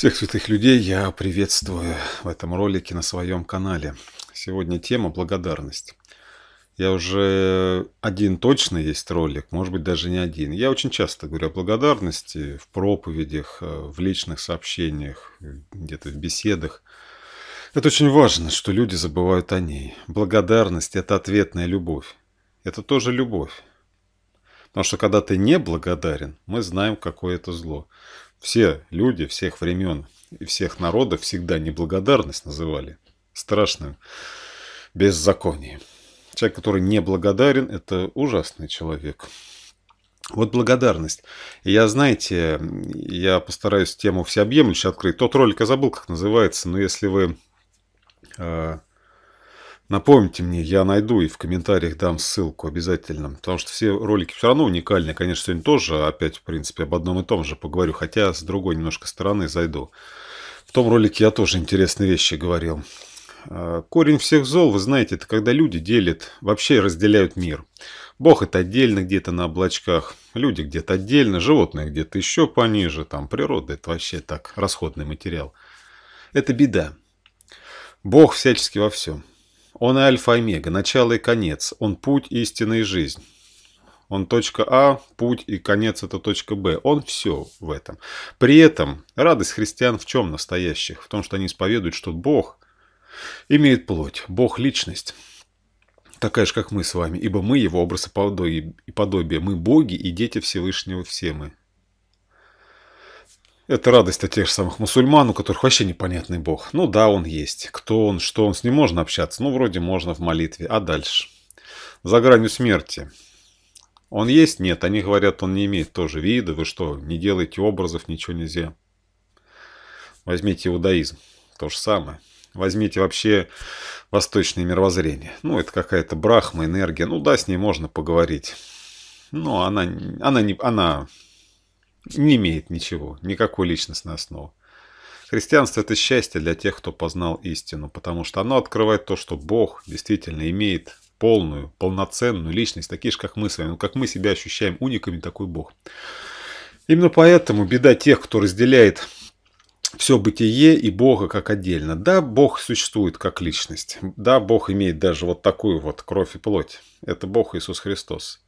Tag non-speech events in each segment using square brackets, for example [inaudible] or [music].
Всех святых людей я приветствую в этом ролике на своем канале. Сегодня тема благодарность. Я уже один точно есть ролик, может быть даже не один. Я очень часто говорю о благодарности в проповедях, э, в личных сообщениях, где-то в беседах. Это очень важно, что люди забывают о ней. Благодарность – это ответная любовь. Это тоже любовь. Потому что когда ты не благодарен, мы знаем, какое это зло. Все люди всех времен и всех народов всегда неблагодарность называли страшным беззаконием. Человек, который неблагодарен, это ужасный человек. Вот благодарность. я, знаете, я постараюсь тему всеобъемлюще открыть. Тот ролик я забыл, как называется, но если вы э, Напомните мне, я найду и в комментариях дам ссылку обязательно, потому что все ролики все равно уникальные. Конечно, сегодня тоже опять, в принципе, об одном и том же поговорю, хотя с другой немножко стороны зайду. В том ролике я тоже интересные вещи говорил. А, Корень всех зол, вы знаете, это когда люди делят, вообще разделяют мир. Бог это отдельно где-то на облачках, люди где-то отдельно, животные где-то еще пониже, там природа это вообще так, расходный материал. Это беда. Бог всячески во всем. Он и альфа-омега, и начало и конец. Он путь, истина и жизнь. Он точка А, путь и конец это точка Б. Он все в этом. При этом радость христиан в чем настоящих? В том, что они исповедуют, что Бог имеет плоть, Бог – личность. Такая же, как мы с вами, ибо мы его образ и подобие, мы боги и дети Всевышнего все мы. Это радость от тех же самых мусульман, у которых вообще непонятный бог. Ну да, он есть. Кто он, что он, с ним можно общаться. Ну, вроде можно в молитве. А дальше? За гранью смерти. Он есть? Нет. Они говорят, он не имеет тоже вида. Вы что, не делаете образов, ничего нельзя. Возьмите иудаизм. То же самое. Возьмите вообще восточное мировоззрение. Ну, это какая-то брахма, энергия. Ну да, с ней можно поговорить. Но она, она, не, она не имеет ничего, никакой личностной основы. Христианство – это счастье для тех, кто познал истину, потому что оно открывает то, что Бог действительно имеет полную, полноценную личность, такие же, как мы с вами, ну, как мы себя ощущаем униками, такой Бог. Именно поэтому беда тех, кто разделяет все бытие и Бога как отдельно. Да, Бог существует как личность. Да, Бог имеет даже вот такую вот кровь и плоть. Это Бог Иисус Христос.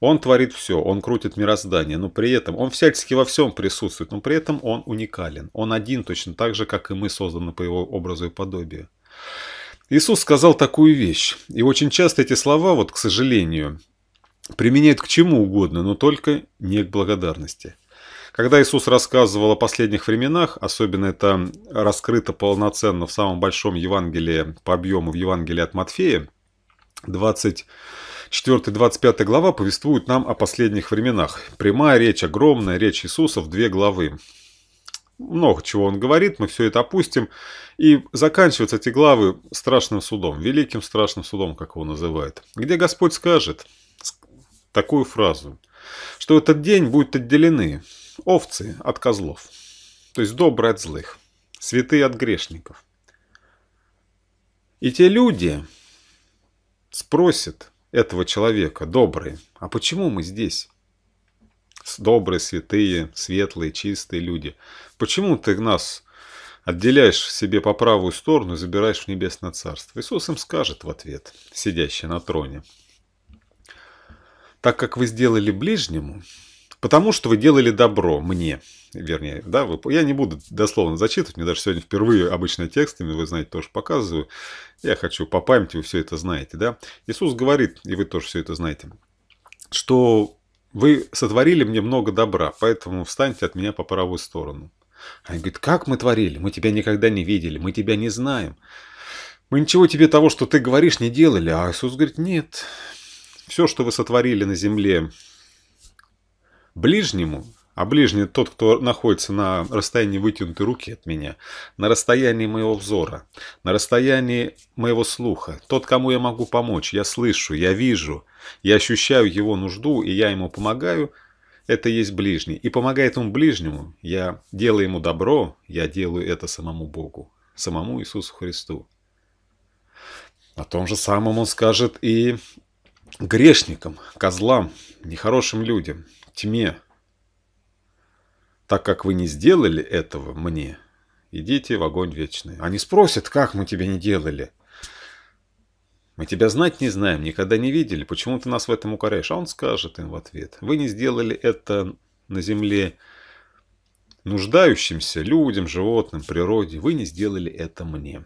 Он творит все, он крутит мироздание, но при этом он всячески во всем присутствует, но при этом он уникален. Он один точно так же, как и мы созданы по его образу и подобию. Иисус сказал такую вещь, и очень часто эти слова, вот, к сожалению, применяют к чему угодно, но только не к благодарности. Когда Иисус рассказывал о последних временах, особенно это раскрыто полноценно в самом большом Евангелии по объему, в Евангелии от Матфея, 20 4-25 глава повествуют нам о последних временах. Прямая речь, огромная речь Иисуса в две главы. Много чего он говорит, мы все это опустим. И заканчиваются эти главы страшным судом, великим страшным судом, как его называют, где Господь скажет такую фразу, что этот день будет отделены овцы от козлов, то есть добрые от злых, святые от грешников. И те люди спросят, этого человека, добрые. А почему мы здесь? Добрые, святые, светлые, чистые люди. Почему ты нас отделяешь себе по правую сторону и забираешь в небесное царство? Иисус им скажет в ответ, сидящий на троне. Так как вы сделали ближнему, Потому что вы делали добро мне, вернее, да, вы, я не буду дословно зачитывать, мне даже сегодня впервые обычно текстами, вы знаете, тоже показываю. Я хочу по памяти, вы все это знаете, да. Иисус говорит, и вы тоже все это знаете, что вы сотворили мне много добра, поэтому встаньте от меня по правую сторону. Они говорят, как мы творили? Мы тебя никогда не видели, мы тебя не знаем. Мы ничего тебе того, что ты говоришь, не делали. А Иисус говорит, нет, все, что вы сотворили на земле ближнему, а ближний тот, кто находится на расстоянии вытянутой руки от меня, на расстоянии моего взора, на расстоянии моего слуха, тот, кому я могу помочь, я слышу, я вижу, я ощущаю его нужду, и я ему помогаю, это есть ближний. И помогая этому ближнему, я делаю ему добро, я делаю это самому Богу, самому Иисусу Христу. О том же самом он скажет и грешникам, козлам, нехорошим людям, в тьме. Так как вы не сделали этого мне, идите в огонь вечный. Они спросят, как мы тебе не делали? Мы тебя знать не знаем, никогда не видели, почему ты нас в этом укоряешь? А он скажет им в ответ, вы не сделали это на земле нуждающимся людям, животным, природе, вы не сделали это мне.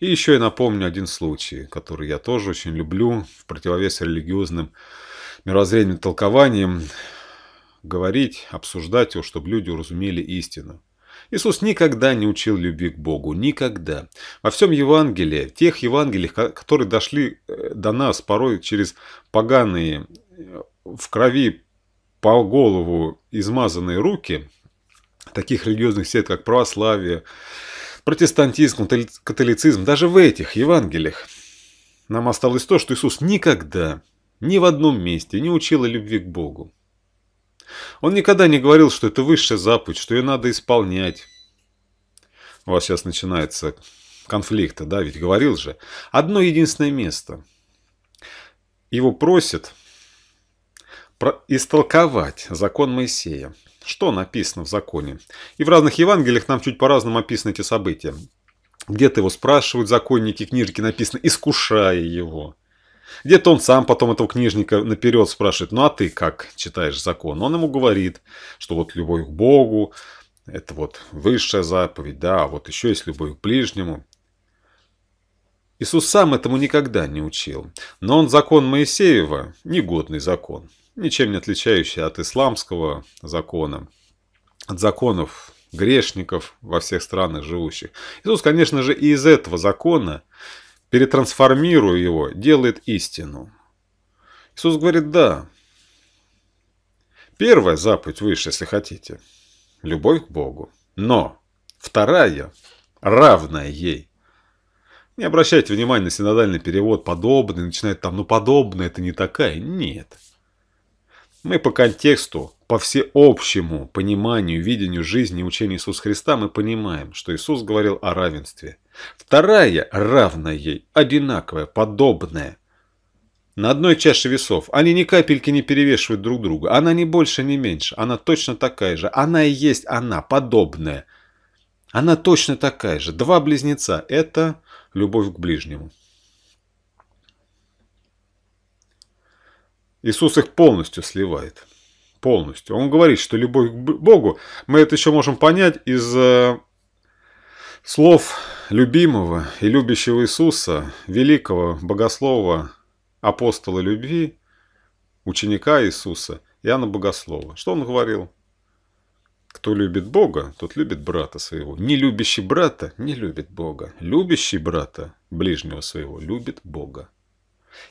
И еще я напомню один случай, который я тоже очень люблю в противовес религиозным мировоззрением, толкованием говорить, обсуждать его, чтобы люди уразумели истину. Иисус никогда не учил любви к Богу, никогда. Во всем Евангелии, тех Евангелиях, которые дошли э, до нас порой через поганые, э, в крови по голову измазанные руки, таких религиозных сет как православие, протестантизм, католицизм, даже в этих Евангелиях нам осталось то, что Иисус никогда ни в одном месте не учила любви к Богу. Он никогда не говорил, что это высшая заповедь, что ее надо исполнять. У вас сейчас начинается конфликт, да, ведь говорил же. Одно единственное место. Его просят истолковать закон Моисея. Что написано в законе? И в разных Евангелиях нам чуть по-разному описаны эти события. Где-то его спрашивают законники, книжки написано «искушая его». Где-то он сам потом этого книжника наперед спрашивает, ну а ты как читаешь закон? Он ему говорит, что вот любовь к Богу, это вот высшая заповедь, да, а вот еще есть любовь к ближнему. Иисус сам этому никогда не учил, но он закон Моисеева, негодный закон, ничем не отличающий от исламского закона, от законов грешников во всех странах живущих. Иисус, конечно же, и из этого закона перетрансформируя его, делает истину. Иисус говорит «да». Первая заповедь выше, если хотите. Любовь к Богу. Но вторая, равная ей. Не обращайте внимания на синодальный перевод «подобный», начинает там «ну подобное, это не такая». Нет. Мы по контексту, по всеобщему пониманию, видению жизни и учения Иисуса Христа мы понимаем, что Иисус говорил о равенстве – Вторая равная ей, одинаковая, подобная. На одной чаше весов. Они ни капельки не перевешивают друг друга. Она не больше, не меньше. Она точно такая же. Она и есть она, подобная. Она точно такая же. Два близнеца. Это любовь к ближнему. Иисус их полностью сливает. Полностью. Он говорит, что любовь к Богу, мы это еще можем понять из э, слов любимого и любящего Иисуса, великого, богослова, апостола любви, ученика Иисуса, Иоанна Богослова. Что он говорил? Кто любит Бога, тот любит брата своего. Не любящий брата не любит Бога. Любящий брата, ближнего своего, любит Бога.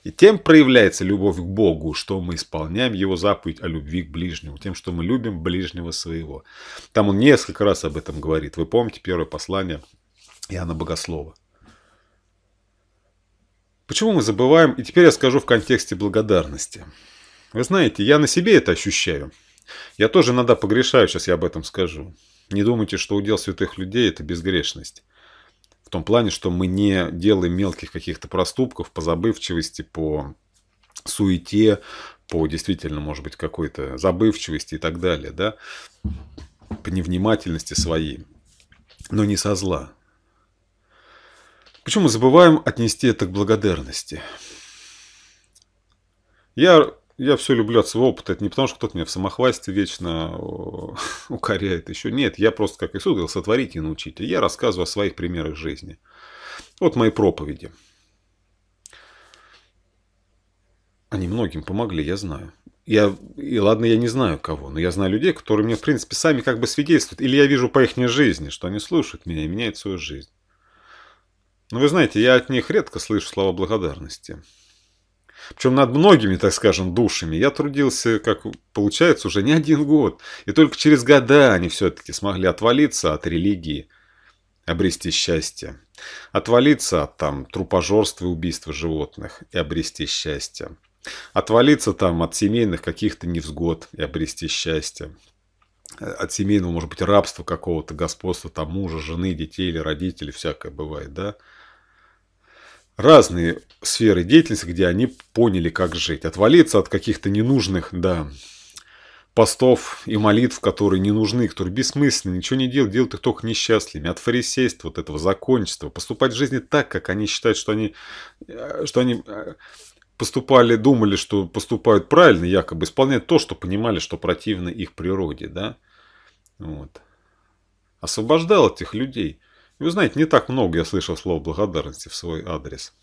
И тем проявляется любовь к Богу, что мы исполняем Его заповедь о любви к ближнему, тем, что мы любим ближнего своего. Там он несколько раз об этом говорит. Вы помните первое послание Иоанна Богослова. Почему мы забываем, и теперь я скажу в контексте благодарности. Вы знаете, я на себе это ощущаю. Я тоже иногда погрешаю, сейчас я об этом скажу. Не думайте, что удел святых людей – это безгрешность. В том плане, что мы не делаем мелких каких-то проступков по забывчивости, по суете, по действительно, может быть, какой-то забывчивости и так далее, да, по невнимательности своей, но не со зла. Почему мы забываем отнести это к благодарности? Я, я все люблю от своего опыта. Это не потому, что кто-то меня в самохвасте вечно э, [laughs] укоряет еще. Нет, я просто, как Иисус говорил, сотворите и научите. Я рассказываю о своих примерах жизни. Вот мои проповеди. Они многим помогли, я знаю. Я, и ладно, я не знаю кого, но я знаю людей, которые мне, в принципе, сами как бы свидетельствуют. Или я вижу по их жизни, что они слушают меня и меняют свою жизнь. Ну вы знаете, я от них редко слышу слова благодарности. Причем над многими, так скажем, душами я трудился, как получается, уже не один год. И только через года они все-таки смогли отвалиться от религии, обрести счастье. Отвалиться от там трупожорства и убийства животных и обрести счастье. Отвалиться там от семейных каких-то невзгод и обрести счастье. От семейного, может быть, рабства какого-то, господства там мужа, жены, детей или родителей, всякое бывает, да? разные сферы деятельности, где они поняли, как жить. Отвалиться от каких-то ненужных, да, постов и молитв, которые не нужны, которые бессмысленны, ничего не делают, делают их только несчастливыми. От фарисейства, вот этого закончества, Поступать в жизни так, как они считают, что они, э, что они э, поступали, думали, что поступают правильно, якобы исполняют то, что понимали, что противно их природе, да. Вот. Освобождал этих людей – вы знаете, не так много я слышал слов благодарности в свой адрес.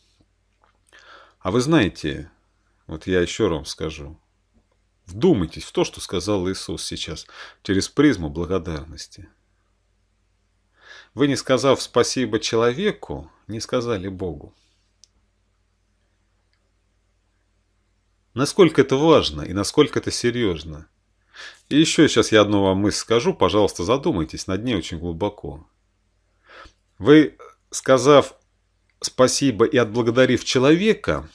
А вы знаете, вот я еще раз скажу, вдумайтесь в то, что сказал Иисус сейчас, через призму благодарности. Вы, не сказав спасибо человеку, не сказали Богу. Насколько это важно и насколько это серьезно. И еще сейчас я одну вам мысль скажу, пожалуйста, задумайтесь над ней очень глубоко. Вы, сказав спасибо и отблагодарив человека,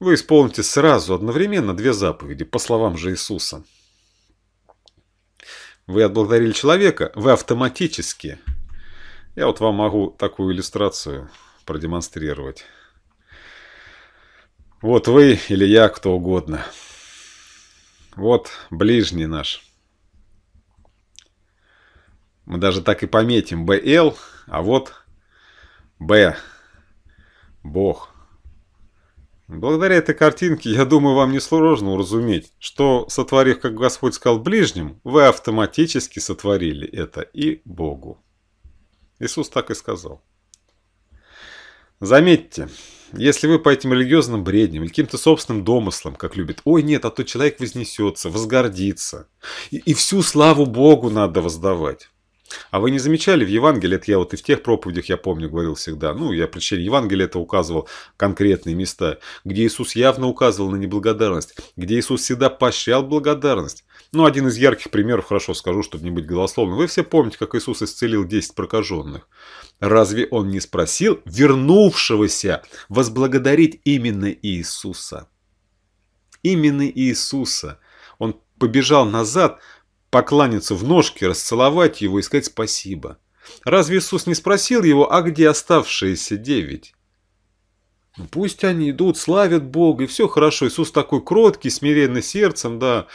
вы исполните сразу одновременно две заповеди, по словам же Иисуса. Вы отблагодарили человека, вы автоматически... Я вот вам могу такую иллюстрацию продемонстрировать. Вот вы или я, кто угодно. Вот ближний наш – мы даже так и пометим БЛ, а вот Б Бог. Благодаря этой картинке, я думаю, вам несложно уразуметь, что, сотворив, как Господь сказал, ближним, вы автоматически сотворили это и Богу. Иисус так и сказал. Заметьте, если вы по этим религиозным бредням или каким-то собственным домыслам, как любит, ой, нет, а то человек вознесется, возгордится, и, и всю славу Богу надо воздавать. А вы не замечали, в Евангелии, это я вот и в тех проповедях, я помню, говорил всегда, ну, я при чтении Евангелия это указывал конкретные места, где Иисус явно указывал на неблагодарность, где Иисус всегда поощрял благодарность. Ну, один из ярких примеров, хорошо скажу, чтобы не быть голословным. Вы все помните, как Иисус исцелил 10 прокаженных. Разве он не спросил вернувшегося возблагодарить именно Иисуса? Именно Иисуса. Он побежал назад, покланяться в ножки, расцеловать его и сказать спасибо. Разве Иисус не спросил его, а где оставшиеся девять? «Ну, пусть они идут, славят Бога, и все хорошо. Иисус такой кроткий, смиренный сердцем, да.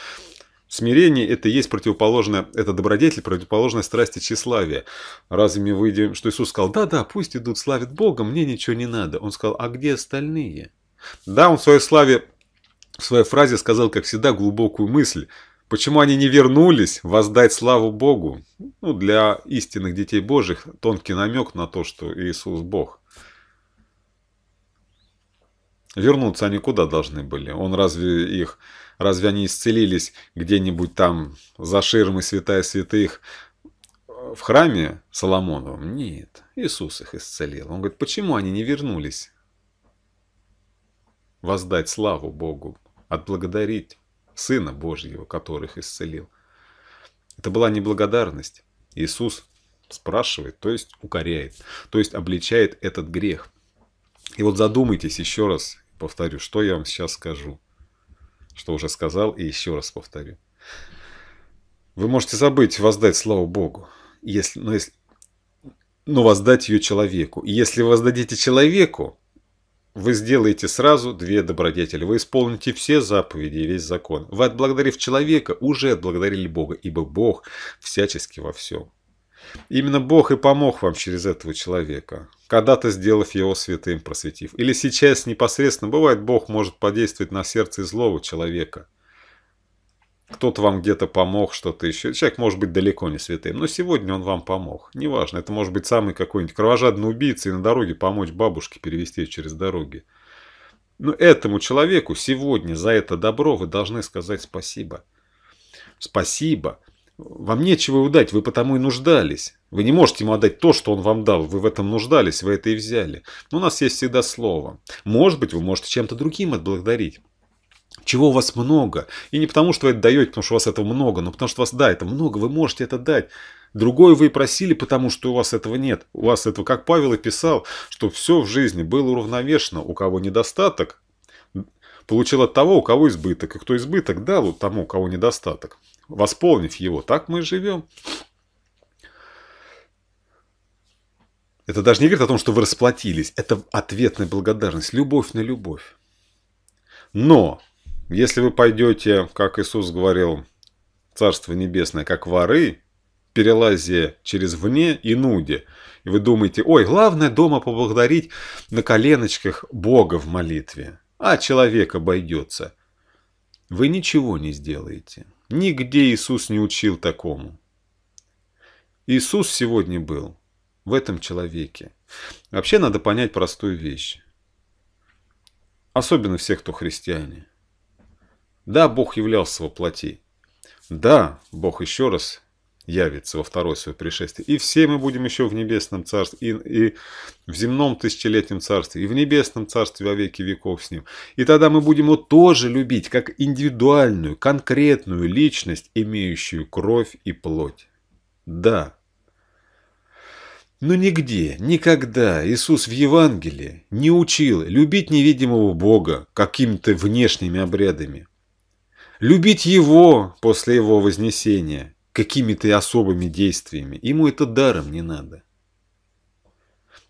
Смирение – это есть противоположное, это добродетель, противоположная страсти тщеславия. Разве мы выйдем, что Иисус сказал, да-да, пусть идут, славят Бога, мне ничего не надо. Он сказал, а где остальные? Да, он в своей славе, в своей фразе сказал, как всегда, глубокую мысль – Почему они не вернулись воздать славу Богу? Ну, для истинных детей Божьих тонкий намек на то, что Иисус Бог. Вернуться они куда должны были? Он разве их, разве они исцелились где-нибудь там за ширмой святая святых в храме Соломоновом? Нет, Иисус их исцелил. Он говорит, почему они не вернулись? Воздать славу Богу, отблагодарить. Сына Божьего, которых исцелил. Это была неблагодарность. Иисус спрашивает, то есть укоряет, то есть обличает этот грех. И вот задумайтесь еще раз, повторю, что я вам сейчас скажу, что уже сказал и еще раз повторю. Вы можете забыть воздать славу Богу, если, но, если, но воздать ее человеку. И если вы воздадите человеку, вы сделаете сразу две добродетели. Вы исполните все заповеди и весь закон. Вы, отблагодарив человека, уже отблагодарили Бога, ибо Бог всячески во всем. Именно Бог и помог вам через этого человека, когда-то сделав его святым, просветив. Или сейчас непосредственно, бывает, Бог может подействовать на сердце злого человека – кто-то вам где-то помог, что-то еще. Человек может быть далеко не святым, но сегодня он вам помог. Неважно, это может быть самый какой-нибудь кровожадный убийца и на дороге помочь бабушке перевести ее через дороги. Но этому человеку сегодня за это добро вы должны сказать спасибо. Спасибо. Вам нечего его дать, вы потому и нуждались. Вы не можете ему отдать то, что он вам дал. Вы в этом нуждались, вы это и взяли. Но у нас есть всегда слово. Может быть, вы можете чем-то другим отблагодарить чего у вас много. И не потому, что вы это даете, потому что у вас этого много, но потому что у вас, да, это много, вы можете это дать. Другое вы просили, потому что у вас этого нет. У вас этого, как Павел и писал, что все в жизни было уравновешено. У кого недостаток, получил от того, у кого избыток. И кто избыток, дал тому, у кого недостаток. Восполнив его. Так мы и живем. Это даже не говорит о том, что вы расплатились. Это ответная благодарность. Любовь на любовь. Но если вы пойдете, как Иисус говорил, Царство Небесное, как воры, перелазя через вне и нуде, и вы думаете, ой, главное дома поблагодарить на коленочках Бога в молитве, а человек обойдется. Вы ничего не сделаете. Нигде Иисус не учил такому. Иисус сегодня был в этом человеке. Вообще надо понять простую вещь. Особенно всех, кто христиане. Да, Бог являлся во плоти. Да, Бог еще раз явится во второе свое пришествие. И все мы будем еще в небесном царстве, и, и в земном тысячелетнем царстве, и в небесном царстве во веки веков с ним. И тогда мы будем его тоже любить, как индивидуальную, конкретную личность, имеющую кровь и плоть. Да. Но нигде, никогда Иисус в Евангелии не учил любить невидимого Бога какими-то внешними обрядами любить его после его вознесения какими-то особыми действиями. Ему это даром не надо.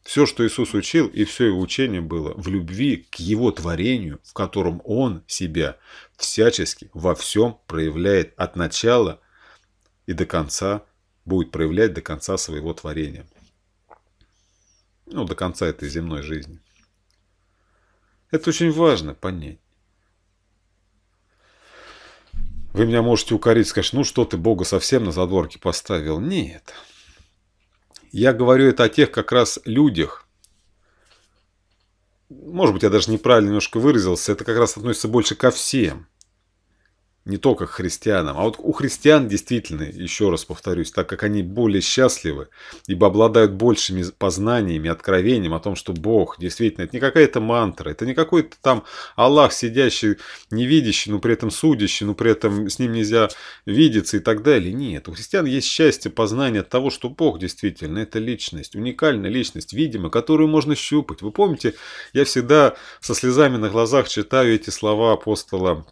Все, что Иисус учил, и все его учение было в любви к его творению, в котором он себя всячески во всем проявляет от начала и до конца, будет проявлять до конца своего творения. Ну, до конца этой земной жизни. Это очень важно понять. Вы меня можете укорить, сказать, ну что ты Бога совсем на задворке поставил. Нет. Я говорю это о тех как раз людях. Может быть, я даже неправильно немножко выразился. Это как раз относится больше ко всем не только христианам, а вот у христиан действительно, еще раз повторюсь, так как они более счастливы, ибо обладают большими познаниями, откровением о том, что Бог действительно, это не какая-то мантра, это не какой-то там Аллах сидящий, не видящий, но при этом судящий, но при этом с ним нельзя видеться и так далее. Нет, у христиан есть счастье, познания того, что Бог действительно это личность, уникальная личность, видимо, которую можно щупать. Вы помните, я всегда со слезами на глазах читаю эти слова апостола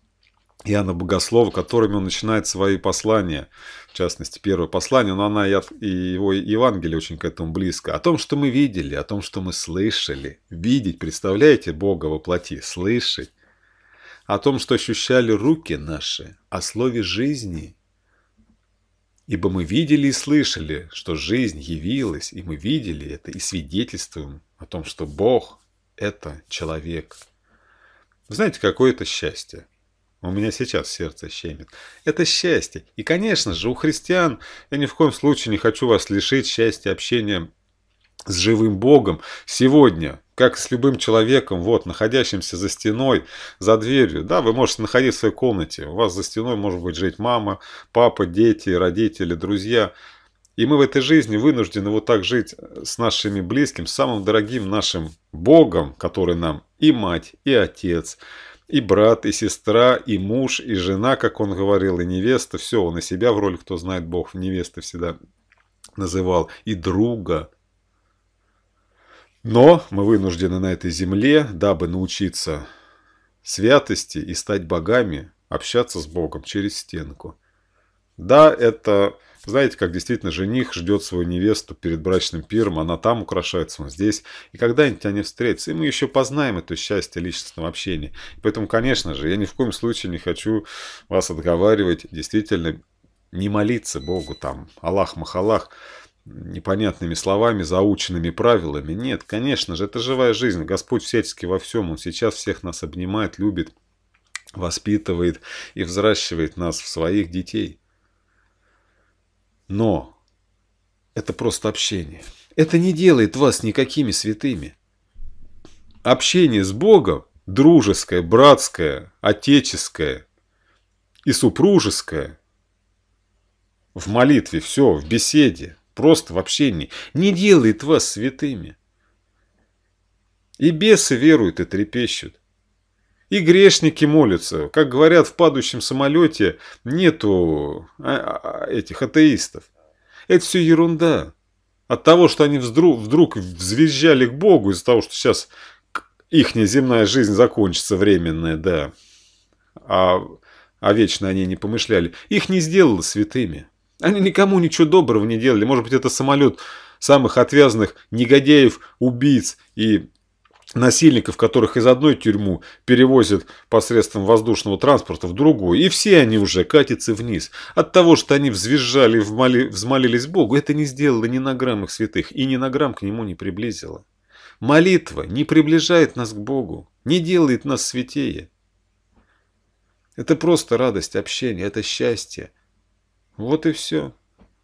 Иоанна Богослова, которыми он начинает свои послания, в частности, первое послание, но она и его Евангелие очень к этому близко, о том, что мы видели, о том, что мы слышали. Видеть, представляете, Бога воплоти, слышать. О том, что ощущали руки наши, о слове жизни. Ибо мы видели и слышали, что жизнь явилась, и мы видели это, и свидетельствуем о том, что Бог – это человек. Вы знаете, какое это счастье. У меня сейчас сердце щемит. Это счастье. И, конечно же, у христиан я ни в коем случае не хочу вас лишить счастья общения с живым Богом сегодня, как с любым человеком, вот, находящимся за стеной, за дверью. Да, вы можете находиться в своей комнате, у вас за стеной может быть жить мама, папа, дети, родители, друзья. И мы в этой жизни вынуждены вот так жить э, с нашими близким, самым дорогим нашим Богом, который нам и мать, и отец, и брат, и сестра, и муж, и жена, как он говорил, и невеста. Все, он и себя в роли кто знает Бог, невесты всегда называл. И друга. Но мы вынуждены на этой земле, дабы научиться святости и стать богами, общаться с Богом через стенку. Да, это знаете, как действительно жених ждет свою невесту перед брачным пиром, она там украшается, он здесь, и когда-нибудь они встретятся, и мы еще познаем это счастье личностного общения. Поэтому, конечно же, я ни в коем случае не хочу вас отговаривать, действительно, не молиться Богу там, Аллах, Махаллах, непонятными словами, заученными правилами. Нет, конечно же, это живая жизнь. Господь всячески во всем. Он сейчас всех нас обнимает, любит, воспитывает и взращивает нас в своих детей. Но это просто общение. Это не делает вас никакими святыми. Общение с Богом дружеское, братское, отеческое и супружеское в молитве, все, в беседе, просто в общении, не делает вас святыми. И бесы веруют и трепещут. И грешники молятся. Как говорят в падающем самолете, нету а, а, этих атеистов. Это все ерунда. От того, что они вдруг, вдруг взвизжали к Богу, из-за того, что сейчас их земная жизнь закончится временная, да. А, а вечно они не помышляли. Их не сделало святыми. Они никому ничего доброго не делали. Может быть, это самолет самых отвязных негодяев, убийц и насильников, которых из одной тюрьмы перевозят посредством воздушного транспорта в другую, и все они уже катятся вниз. От того, что они взвизжали и вмоли, взмолились Богу, это не сделало ни на грамм их святых, и ни на грамм к нему не приблизило. Молитва не приближает нас к Богу, не делает нас святее. Это просто радость общения, это счастье. Вот и все.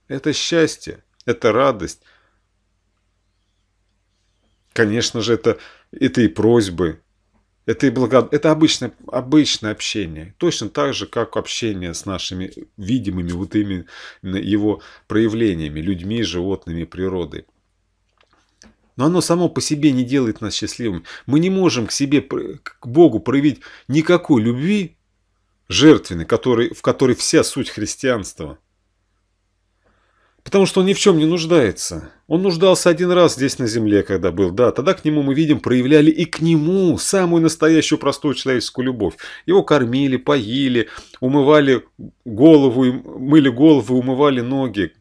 Это счастье, это радость. Конечно же, это это и просьбы, это и благод... Это обычное, обычное общение. Точно так же, как общение с нашими видимыми вот именно его проявлениями, людьми, животными, природой. Но оно само по себе не делает нас счастливыми. Мы не можем к себе, к Богу проявить никакой любви жертвенной, который, в которой вся суть христианства – Потому что он ни в чем не нуждается. Он нуждался один раз здесь на земле, когда был, да, тогда к нему, мы видим, проявляли и к нему самую настоящую простую человеческую любовь. Его кормили, поили, умывали голову, мыли голову, умывали ноги,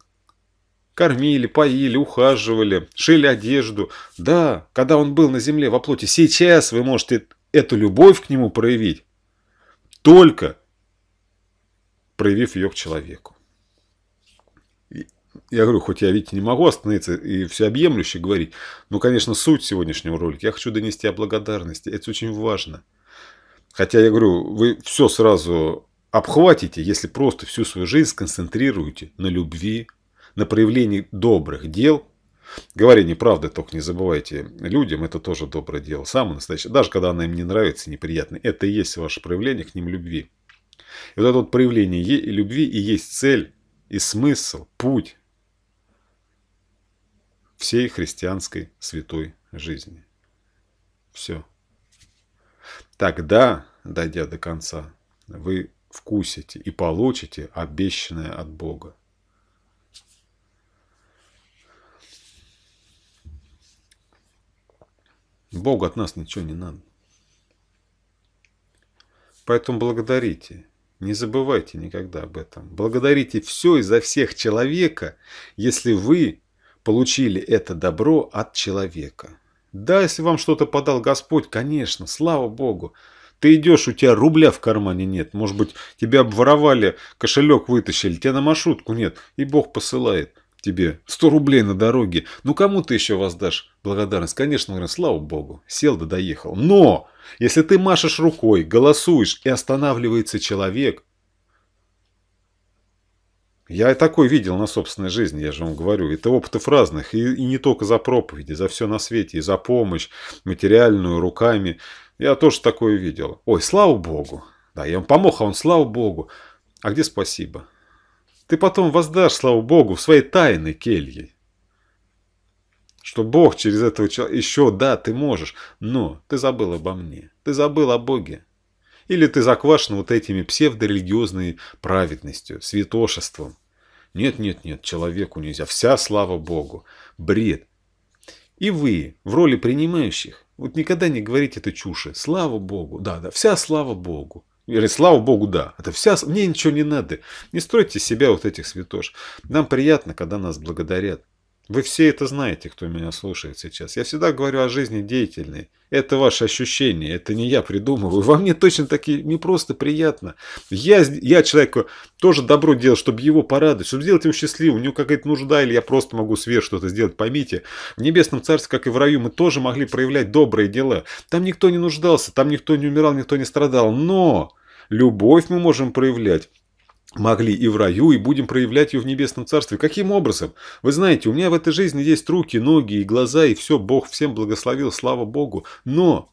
кормили, поили, ухаживали, шили одежду. Да, когда он был на земле во плоти, сейчас вы можете эту любовь к нему проявить, только проявив ее к человеку я говорю, хоть я, видите, не могу остановиться и всеобъемлюще говорить, но, конечно, суть сегодняшнего ролика. Я хочу донести о благодарности. Это очень важно. Хотя, я говорю, вы все сразу обхватите, если просто всю свою жизнь сконцентрируете на любви, на проявлении добрых дел. Говорение неправды, только не забывайте. Людям это тоже доброе дело. Самое настоящее. Даже когда она им не нравится, неприятно. Это и есть ваше проявление к ним любви. И вот это вот проявление любви и есть цель и смысл, путь всей христианской святой жизни. Все. Тогда, дойдя до конца, вы вкусите и получите обещанное от Бога. Богу от нас ничего не надо. Поэтому благодарите. Не забывайте никогда об этом. Благодарите все и за всех человека, если вы получили это добро от человека. Да, если вам что-то подал Господь, конечно, слава Богу. Ты идешь, у тебя рубля в кармане нет. Может быть, тебя обворовали, кошелек вытащили, тебя на маршрутку нет. И Бог посылает тебе 100 рублей на дороге. Ну, кому ты еще воздашь благодарность? Конечно, говорю, слава Богу, сел да доехал. Но, если ты машешь рукой, голосуешь и останавливается человек, я и такой видел на собственной жизни, я же вам говорю. Это опытов разных, и, и не только за проповеди, за все на свете, и за помощь, материальную, руками. Я тоже такое видел. Ой, слава богу. Да, я вам помог, а он, слава богу. А где спасибо? Ты потом воздашь, слава богу, в своей тайной келье. Что Бог через этого человека... Еще, да, ты можешь, но ты забыл обо мне. Ты забыл о Боге. Или ты заквашен вот этими псевдорелигиозной праведностью, святошеством. Нет-нет-нет, человеку нельзя. Вся слава Богу. Бред. И вы, в роли принимающих, вот никогда не говорите это чуши. Слава Богу. Да-да, вся слава Богу. Или слава Богу, да. Это вся... Мне ничего не надо. Не стройте себя вот этих святош. Нам приятно, когда нас благодарят. Вы все это знаете, кто меня слушает сейчас. Я всегда говорю о жизни деятельной. Это ваше ощущение. это не я придумываю. Во мне точно таки не просто приятно. Я, я человеку э, тоже добро делал, чтобы его порадовать, чтобы сделать его счастливым. У него какая-то нужда, или я просто могу сверх что-то сделать. Поймите, в Небесном Царстве, как и в раю, мы тоже могли проявлять добрые дела. Там никто не нуждался, там никто не умирал, никто не страдал. Но любовь мы можем проявлять могли и в раю, и будем проявлять ее в небесном царстве. Каким образом? Вы знаете, у меня в этой жизни есть руки, ноги и глаза, и все, Бог всем благословил, слава Богу. Но,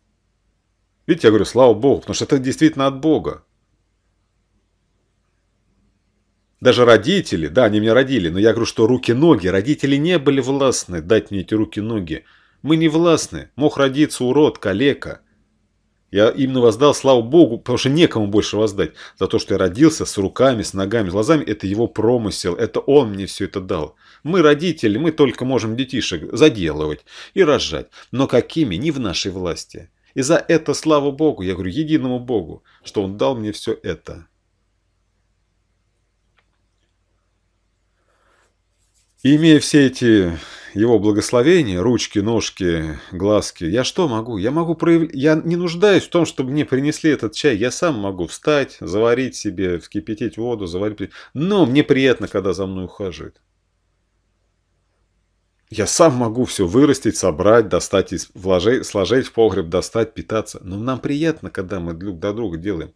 видите, я говорю, слава Богу, потому что это действительно от Бога. Даже родители, да, они меня родили, но я говорю, что руки-ноги, родители не были властны дать мне эти руки-ноги. Мы не властны. Мог родиться урод, калека – я именно воздал, слава Богу, потому что некому больше воздать. За то, что я родился с руками, с ногами, с глазами, это его промысел, это он мне все это дал. Мы родители, мы только можем детишек заделывать и рожать, но какими не в нашей власти. И за это слава Богу, я говорю, единому Богу, что он дал мне все это. И имея все эти его благословение, ручки, ножки, глазки, я что могу? Я могу проявлять... Я не нуждаюсь в том, чтобы мне принесли этот чай. Я сам могу встать, заварить себе, вскипятить воду, заварить... Но мне приятно, когда за мной ухаживают. Я сам могу все вырастить, собрать, достать, из... вложить, сложить в погреб, достать, питаться. Но нам приятно, когда мы друг до друга делаем.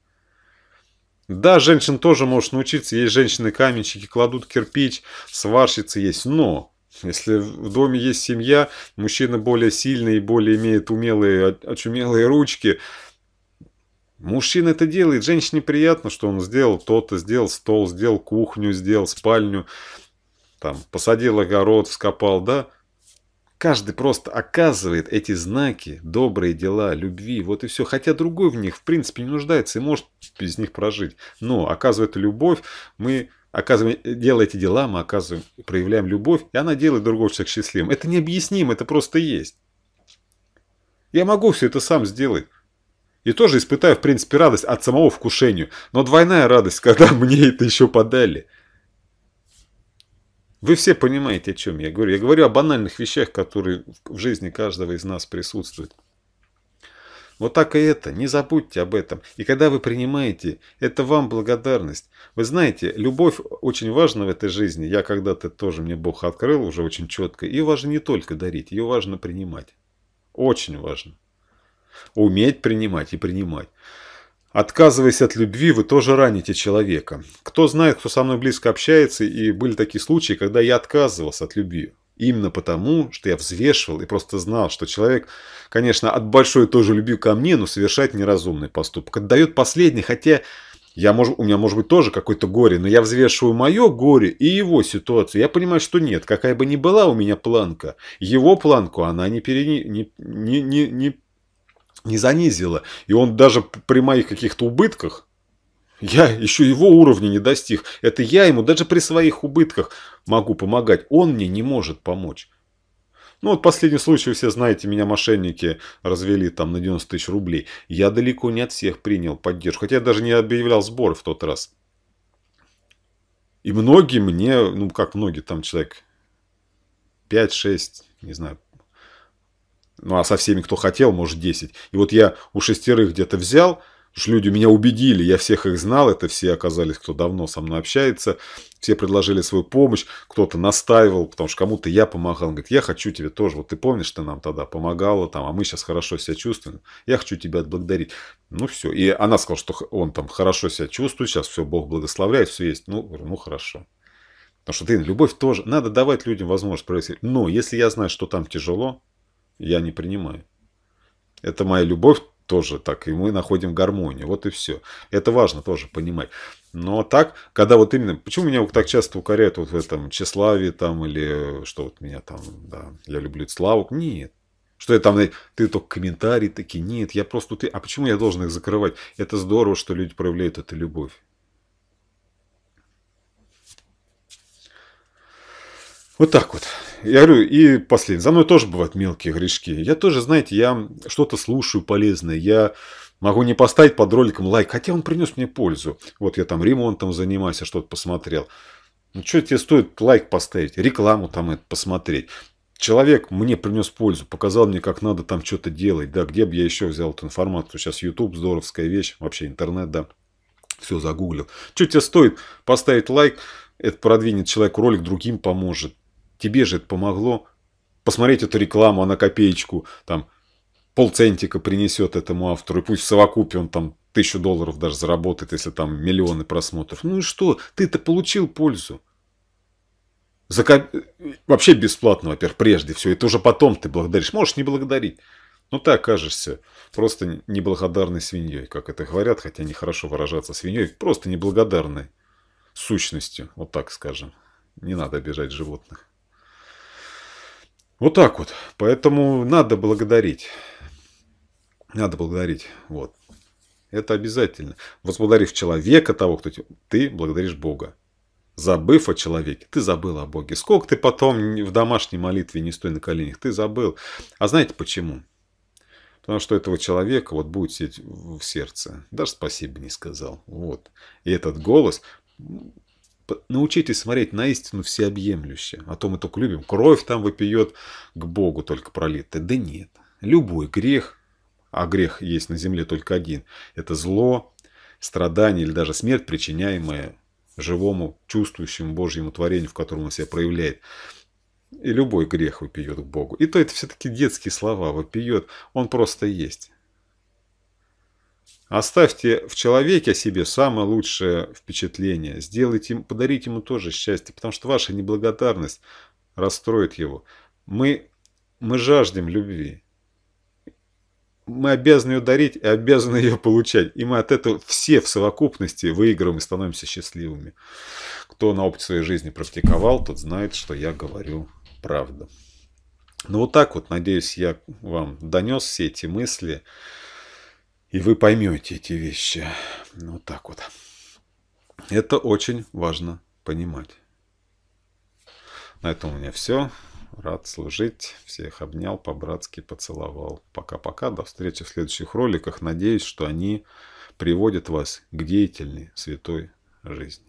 Да, женщин тоже может научиться. Есть женщины-каменщики, кладут кирпич, сварщицы есть. Но если в доме есть семья, мужчина более сильный и более имеет умелые, очумелые ручки. Мужчина это делает, женщине приятно, что он сделал то-то, сделал стол, сделал кухню, сделал спальню, там, посадил огород, вскопал, да. Каждый просто оказывает эти знаки, добрые дела, любви, вот и все. Хотя другой в них, в принципе, не нуждается и может без них прожить. Но оказывает любовь, мы оказываем, э, делая эти дела, мы оказываем, проявляем любовь, и она делает другого человека счастливым. Это необъяснимо, это просто есть. Я могу все это сам сделать. И тоже испытаю, в принципе, радость от самого вкушения. Но двойная радость, [laughs] когда мне это еще подали. Вы все понимаете, о чем я говорю. Я говорю о банальных вещах, которые в жизни каждого из нас присутствуют. Вот так и это, не забудьте об этом. И когда вы принимаете, это вам благодарность. Вы знаете, любовь очень важна в этой жизни. Я когда-то тоже, мне Бог открыл уже очень четко. Ее важно не только дарить, ее важно принимать. Очень важно. Уметь принимать и принимать. Отказываясь от любви, вы тоже раните человека. Кто знает, кто со мной близко общается, и были такие случаи, когда я отказывался от любви. Именно потому, что я взвешивал и просто знал, что человек, конечно, от большой тоже любви ко мне, но совершает неразумный поступок. Отдает последний, хотя я, мож, у меня может быть тоже какое-то горе, но я взвешиваю мое горе и его ситуацию. Я понимаю, что нет, какая бы ни была у меня планка, его планку она не, пере, не, не, не, не, не занизила. И он даже при моих каких-то убытках, я еще его уровня не достиг. Это я ему даже при своих убытках могу помогать. Он мне не может помочь. Ну вот последний случай, все знаете, меня мошенники развели там на 90 тысяч рублей. Я далеко не от всех принял поддержку, хотя я даже не объявлял сбор в тот раз. И многие мне, ну как многие, там человек 5-6, не знаю, ну а со всеми, кто хотел, может 10. И вот я у шестерых где-то взял, Потому что люди меня убедили, я всех их знал, это все оказались, кто давно со мной общается, все предложили свою помощь, кто-то настаивал, потому что кому-то я помогал, он говорит, я хочу тебе тоже, вот ты помнишь, ты нам тогда помогала, там, а мы сейчас хорошо себя чувствуем, я хочу тебя отблагодарить. Ну все, и она сказала, что он там хорошо себя чувствует, сейчас все, Бог благословляет, все есть, ну, ну хорошо. Потому что, ты любовь тоже, надо давать людям возможность проявить. Но если я знаю, что там тяжело, я не принимаю. Это моя любовь тоже так, и мы находим гармонию. Вот и все. Это важно тоже понимать. Но так, когда вот именно, почему меня вот так часто укоряют вот в этом тщеславии там, или что вот меня там, да, я люблю славу. Нет. Что я там, э, ты только комментарии такие, нет, я просто, ты, а почему я должен их закрывать? Это здорово, что люди проявляют эту любовь. Вот так вот я говорю, и последний. За мной тоже бывают мелкие грешки. Я тоже, знаете, я что-то слушаю полезное. Я могу не поставить под роликом лайк, хотя он принес мне пользу. Вот я там ремонтом занимаюсь, а что-то посмотрел. Ну, что тебе стоит лайк поставить, рекламу там это посмотреть? Человек мне принес пользу, показал мне, как надо там что-то делать. Да, где бы я еще взял эту информацию? Сейчас YouTube здоровская вещь, вообще интернет, да. Все загуглил. Что тебе стоит поставить лайк? Это продвинет человеку ролик, другим поможет. Тебе же это помогло. Посмотреть эту рекламу, она копеечку, там, полцентика принесет этому автору, и пусть в совокупе он там тысячу долларов даже заработает, если там миллионы просмотров. Ну и что? Ты-то получил пользу. За коп... Вообще бесплатно, во-первых, прежде всего. Это уже потом ты благодаришь. Можешь не благодарить. Но ты окажешься просто неблагодарной свиньей, как это говорят, хотя нехорошо выражаться свиньей, просто неблагодарной сущностью, вот так скажем. Не надо обижать животных. Вот так вот. Поэтому надо благодарить. Надо благодарить. Вот. Это обязательно. Возблагодарив человека, того, кто Ты благодаришь Бога. Забыв о человеке, ты забыл о Боге. Сколько ты потом в домашней молитве не стой на коленях, ты забыл. А знаете почему? Потому что этого человека вот будет сидеть в сердце. Даже спасибо не сказал. Вот. И этот голос научитесь смотреть на истину всеобъемлюще. А то мы только любим, кровь там выпьет, к Богу только пролитая. Да нет, любой грех, а грех есть на земле только один, это зло, страдание или даже смерть, причиняемое живому, чувствующему Божьему творению, в котором он себя проявляет. И любой грех выпьет к Богу. И то это все-таки детские слова, выпьет, он просто есть. Оставьте в человеке о себе самое лучшее впечатление. Сделайте, подарите ему тоже счастье, потому что ваша неблагодарность расстроит его. Мы, мы жаждем любви. Мы обязаны ее дарить и обязаны ее получать. И мы от этого все в совокупности выигрываем и становимся счастливыми. Кто на опыте своей жизни практиковал, тот знает, что я говорю правду. Ну вот так вот, надеюсь, я вам донес все эти мысли. И вы поймете эти вещи. Вот ну, так вот. Это очень важно понимать. На этом у меня все. Рад служить. Всех обнял, по-братски поцеловал. Пока-пока. До встречи в следующих роликах. Надеюсь, что они приводят вас к деятельной святой жизни.